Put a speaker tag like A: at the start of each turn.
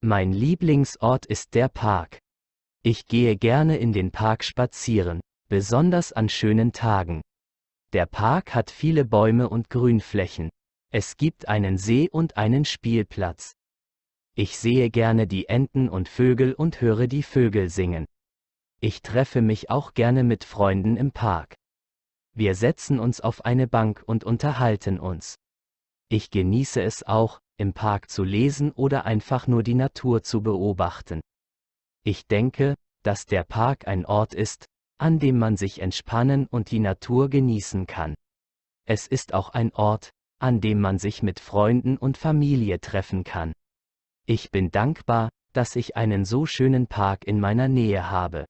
A: Mein
B: Lieblingsort ist der Park. Ich gehe gerne in den Park spazieren, besonders an schönen Tagen. Der Park hat viele Bäume und Grünflächen. Es gibt einen See und einen Spielplatz. Ich sehe gerne die Enten und Vögel und höre die Vögel singen. Ich treffe mich auch gerne mit Freunden im Park. Wir setzen uns auf eine Bank und unterhalten uns. Ich genieße es auch, im Park zu lesen oder einfach nur die Natur zu beobachten. Ich denke, dass der Park ein Ort ist, an dem man sich entspannen und die Natur genießen kann. Es ist auch ein Ort, an dem man sich mit Freunden und Familie treffen kann. Ich bin dankbar, dass ich einen so schönen Park in meiner Nähe habe.